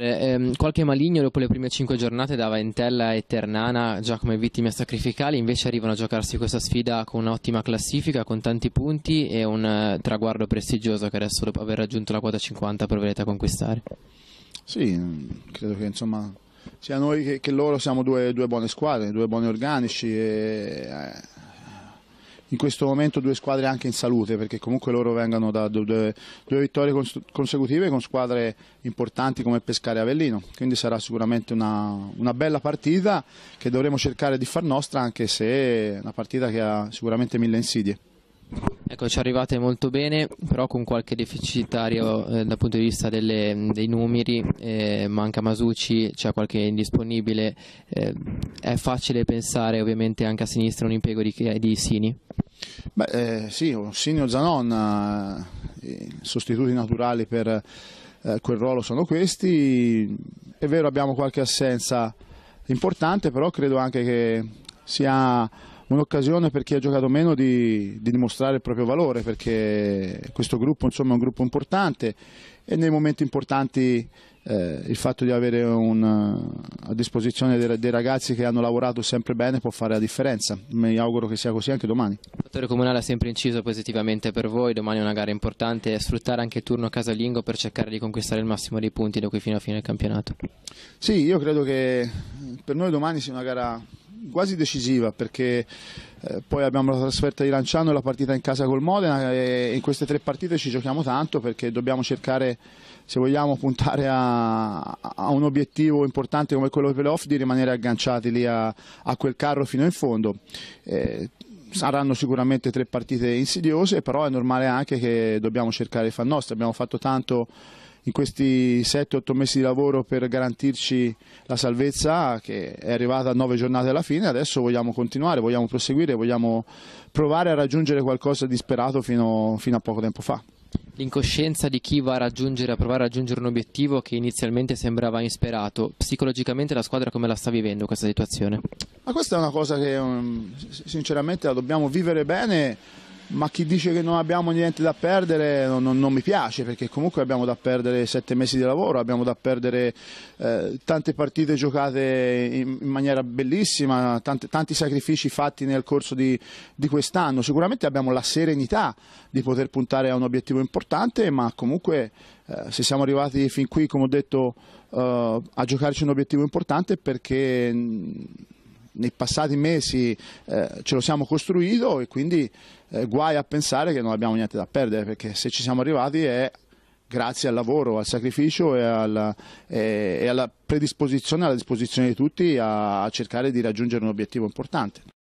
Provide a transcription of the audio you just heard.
Eh, ehm, qualche maligno dopo le prime 5 giornate dava Entella e Ternana già come vittime sacrificali, invece arrivano a giocarsi questa sfida con un'ottima classifica, con tanti punti e un eh, traguardo prestigioso che adesso dopo aver raggiunto la quota 50 proverete a conquistare. Sì, credo che insomma sia noi che, che loro siamo due, due, buone squadre, due buoni organici. E, eh in questo momento due squadre anche in salute, perché comunque loro vengono da due, due vittorie cons consecutive con squadre importanti come Pescare e Avellino, quindi sarà sicuramente una, una, bella partita che dovremo cercare di far nostra, anche se è una partita che ha sicuramente mille insidie. Ecco, ci arrivate molto bene, però con qualche deficitario eh, dal punto di vista delle, dei numeri, eh, manca Masucci, c'è qualche indisponibile, eh, è facile pensare ovviamente anche a sinistra un impiego di, di Sini? Beh, eh, sì, Orsinio Zanon, eh, i sostituti naturali per eh, quel ruolo sono questi. È vero abbiamo qualche assenza importante, però credo anche che sia un'occasione per chi ha giocato meno di, di, dimostrare il proprio valore, perché questo gruppo insomma, è un gruppo importante e nei momenti importanti eh, il fatto di avere un, eh, a disposizione dei, dei, ragazzi che hanno lavorato sempre bene può fare la differenza. Mi auguro che sia così anche domani. Il fattore comunale ha sempre inciso positivamente per voi, domani è una gara importante, sfruttare anche il turno casalingo per cercare di conquistare il massimo dei punti da qui fino a fine campionato. Sì, io credo che per noi domani sia una gara quasi decisiva perché eh, poi abbiamo la trasferta di Lanciano e la partita in casa col Modena e in queste tre partite ci giochiamo tanto perché dobbiamo cercare, se vogliamo puntare a, a un obiettivo importante come quello dei playoff, di rimanere agganciati lì a, a, quel carro fino in fondo. Eh, saranno sicuramente tre partite insidiose, però è normale anche che dobbiamo cercare di far nostro. abbiamo fatto tanto in questi 7-8 mesi di lavoro per garantirci la salvezza che è arrivata a 9 giornate alla fine, adesso vogliamo continuare, vogliamo proseguire, vogliamo provare a raggiungere qualcosa di sperato fino, fino a poco tempo fa. L'incoscienza di chi va a raggiungere, a provare a raggiungere un obiettivo che inizialmente sembrava insperato, psicologicamente la squadra come la sta vivendo questa situazione? Ma questa è una cosa che um, sinceramente la dobbiamo vivere bene ma chi dice che non abbiamo niente da perdere non, non, mi piace perché comunque abbiamo da perdere sette mesi di lavoro, abbiamo da perdere eh, tante partite giocate in, in maniera bellissima, tanti, tanti, sacrifici fatti nel corso di, di quest'anno. Sicuramente abbiamo la serenità di poter puntare a un obiettivo importante, ma comunque eh, se siamo arrivati fin qui, come ho detto, eh, a giocarci un obiettivo importante perché mm, nei passati mesi eh, ce lo siamo costruito e quindi eh, guai a pensare che non abbiamo niente da perdere perché se ci siamo arrivati è grazie al lavoro, al sacrificio e alla, e alla predisposizione, alla disposizione di tutti a, a cercare di raggiungere un obiettivo importante.